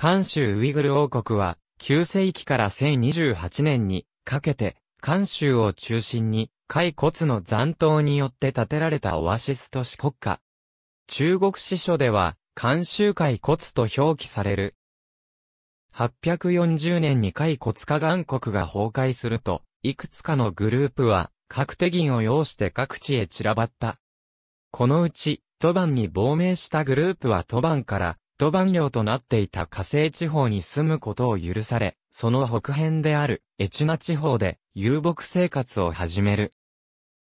韓州ウイグル王国は、9世紀から1028年にかけて、韓州を中心に、海骨の残党によって建てられたオアシス都市国家。中国史書では、韓州海骨と表記される。840年に海骨化岩国が崩壊すると、いくつかのグループは、各手銀を要して各地へ散らばった。このうち、トバンに亡命したグループはトバンから一番領となっていた火星地方に住むことを許され、その北辺であるエチナ地方で遊牧生活を始める。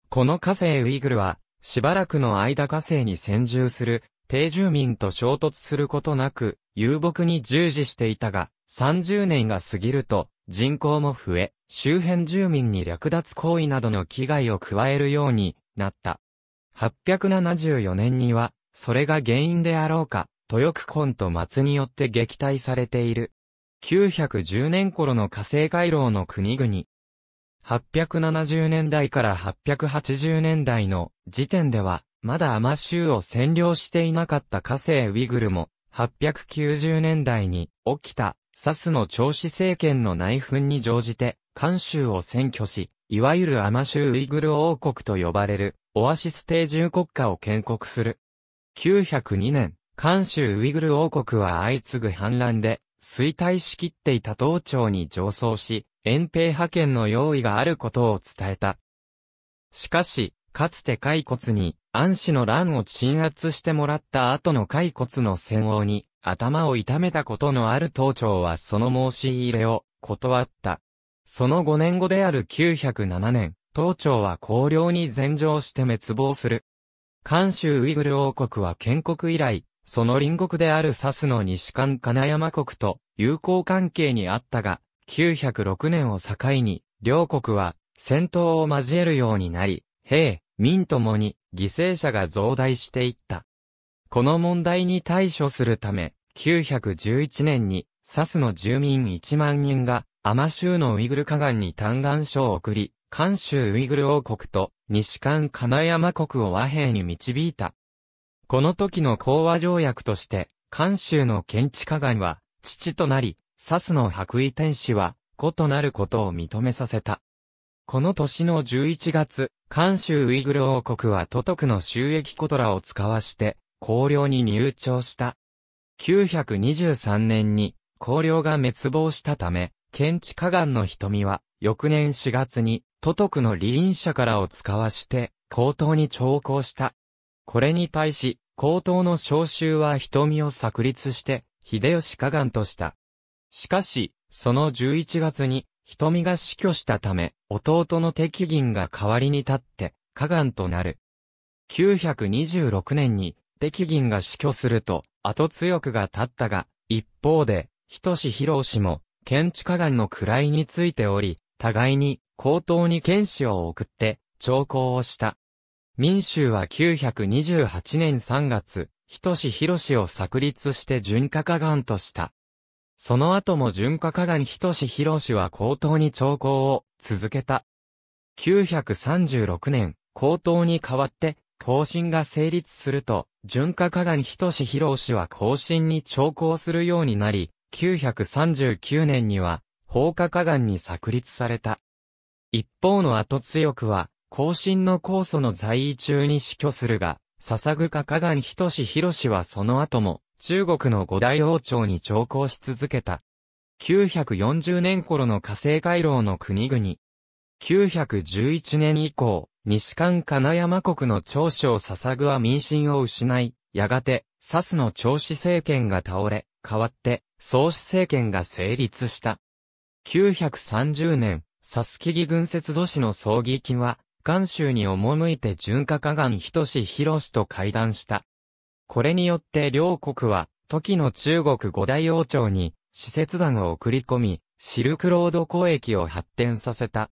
この火星ウイグルは、しばらくの間火星に先住する定住民と衝突することなく、遊牧に従事していたが、30年が過ぎると、人口も増え、周辺住民に略奪行為などの危害を加えるようになった。874年には、それが原因であろうか、豊久本と松によって撃退されている。910年頃の火星回廊の国々。870年代から880年代の時点では、まだアマ州を占領していなかった火星ウイグルも、890年代に起きたサスの長子政権の内紛に乗じて、関州を占拠し、いわゆるアマ州ウイグル王国と呼ばれる、オアシス定住国家を建国する。902年、関州ウイグル王国は相次ぐ反乱で、衰退しきっていた東朝に上層し、遠兵派遣の用意があることを伝えた。しかし、かつて骸骨に、安氏の乱を鎮圧してもらった後の骸骨の戦王に、頭を痛めたことのある東朝はその申し入れを断った。その5年後である907年、東朝は公領に全上して滅亡する。関州ウイグル王国は建国以来、その隣国であるサスの西関金山国と友好関係にあったが、906年を境に、両国は戦闘を交えるようになり、兵、民ともに犠牲者が増大していった。この問題に対処するため、911年に、サスの住民1万人が、アマ州のウイグル河岸に嘆願書を送り、関州ウイグル王国と西関金山国を和平に導いた。この時の講和条約として、関州の県地下岸は、父となり、サスの白衣天使は、子となることを認めさせた。この年の11月、関州ウイグル王国は都督の収益ことらを使わして、公領に入庁した。923年に、公領が滅亡したため、県地下岸の瞳は、翌年4月に、都督の離任者からを使わして、高等に徴行した。これに対し、高等の召集は瞳を炸裂して、秀吉河岸とした。しかし、その11月に、瞳が死去したため、弟の敵銀が代わりに立って、河岸となる。926年に、敵銀が死去すると、後強くが立ったが、一方で、人志博氏も、県知加岸の位についており、互いに、高等に剣士を送って、長考をした。民衆は928年3月、人志広を作立して純化河岩とした。その後も純化河岸人志広は高等に長校を続けた。936年、高等に代わって、方針が成立すると、純化河岸人志広は更新に長校するようになり、939年には、放火河岩に作立された。一方の後強くは、後進の酵祖の在位中に死去するが、笹ぐか加賀仁志博士はその後も、中国の五大王朝に長考し続けた。940年頃の火星回廊の国々。911年以降、西韓金山国の長を笹ぐは民心を失い、やがて、サスの長子政権が倒れ、代わって、総主政権が成立した。930年、サスキギ軍節都市の葬儀金は、関州に赴いて純化河岸仁博と会談した。これによって両国は、時の中国五大王朝に、使節団を送り込み、シルクロード交易を発展させた。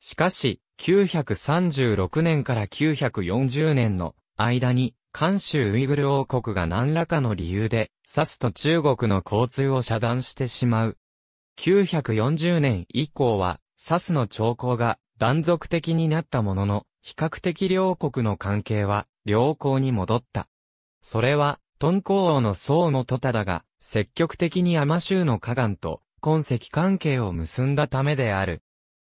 しかし、936年から940年の間に、関州ウイグル王国が何らかの理由で、サスと中国の交通を遮断してしまう。940年以降は、サスの兆候が断続的になったものの、比較的両国の関係は良好に戻った。それは、トンコ王の宋の戸ダが、積極的に天州の河岸と、今石関係を結んだためである。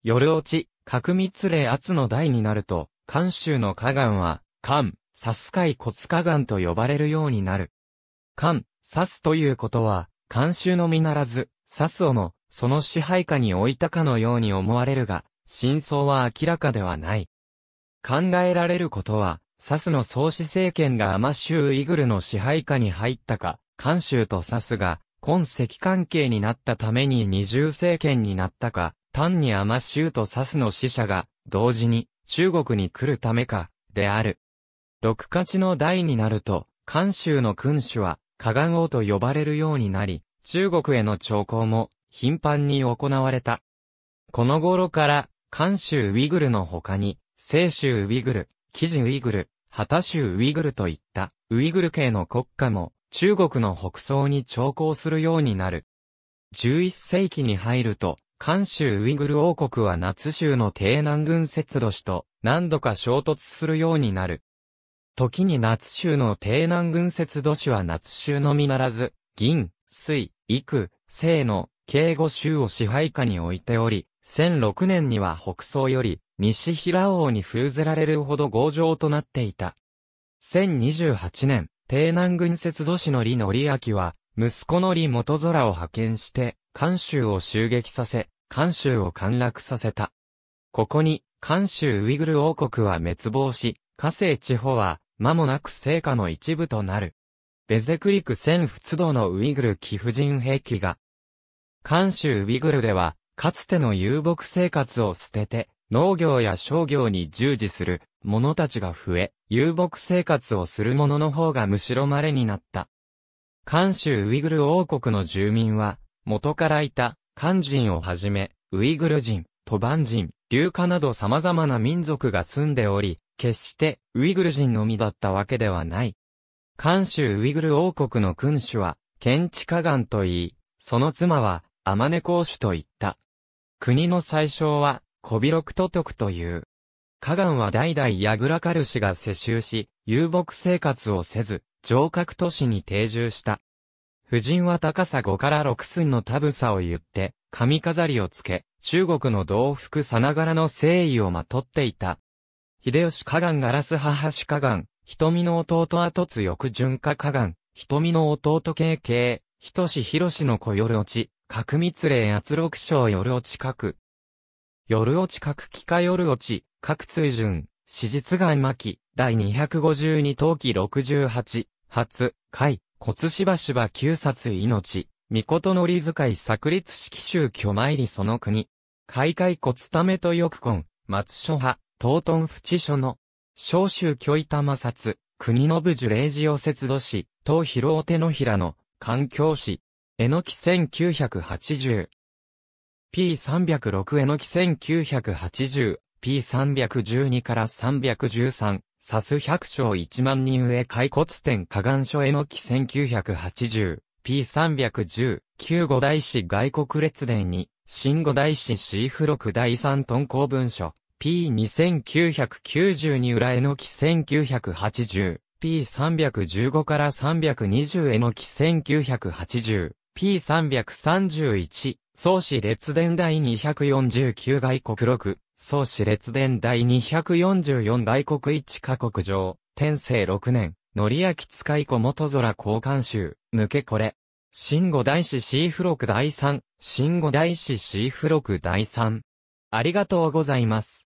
夜落ち、角密令圧の代になると、関州の河岸は、関、刺す海骨河岸と呼ばれるようになる。関、サスということは、関州のみならず、サスをも、その支配下に置いたかのように思われるが、真相は明らかではない。考えられることは、サスの創始政権がアマ州イグルの支配下に入ったか、関州とサスが、今石関係になったために二重政権になったか、単にアマ州とサスの死者が、同時に中国に来るためか、である。六勝の代になると、関州の君主は、加賀王と呼ばれるようになり、中国への朝貢も、頻繁に行われた。この頃から、関州ウイグルの他に、西州ウイグル、キジウイグル、ハタ州ウイグルといったウイグル系の国家も中国の北総に徴校するようになる。11世紀に入ると、関州ウイグル王国は夏州の低南軍節度市と何度か衝突するようになる。時に夏州の低南軍節度市は夏州のみならず、銀、水、幾、西の、敬語州を支配下に置いており、1006年には北総より西平王に封ずられるほど強情となっていた。1028年、帝南軍節都市の李則明は、息子の李元空を派遣して、関州を襲撃させ、関州を陥落させた。ここに、関州ウイグル王国は滅亡し、河西地方は、間もなく成果の一部となる。ベゼクリク戦仏道のウイグル貴婦人兵器が、関州ウイグルでは、かつての遊牧生活を捨てて、農業や商業に従事する者たちが増え、遊牧生活をする者の方がむしろ稀になった。韓州ウイグル王国の住民は、元からいた漢人をはじめ、ウイグル人、トバン人、流化など様々な民族が住んでおり、決してウイグル人のみだったわけではない。韓州ウイグル王国の君主は、建ンチ岩と言い、その妻は、アマネ公主と言った。国の最小は、コビロクトトという。河岸は代々ヤグラカル氏が世襲し、遊牧生活をせず、城郭都市に定住した。夫人は高さ5から6寸のタブサを言って、髪飾りをつけ、中国の道服さながらの誠意をまとっていた。秀吉河岸ガラス母主河岸、瞳の弟跡津く、順化河岸、瞳の弟慶慶、仁志博の子よる落ち、核密令圧六章夜落ち核。夜落ち核機械夜落ち、核通順、史実外巻、第252陶器68、初、回、骨しばしば9冊命、御事のり遣い作立式宗巨参りその国。開会骨ためと欲根、松書派、東東淵書の、小州巨板摩擦、国の部樹霊寺を節度し、東広手のひらの、環境史、えのき 1980P306 えのき 1980P312 から313サス百姓1万人上開骨店河岸所えのき 1980P310 旧五大師外国列伝に新五大師 C 付録第3ト公文書 P2992 裏えのき 1980P315 から320えのき1980 P331、創始列伝第249外国6、創始列伝第244外国1カ国上、天聖6年、のりやき使い子元空交換集、抜けこれ。新語大師 C 付録第3、新語大師 C 付録第3。ありがとうございます。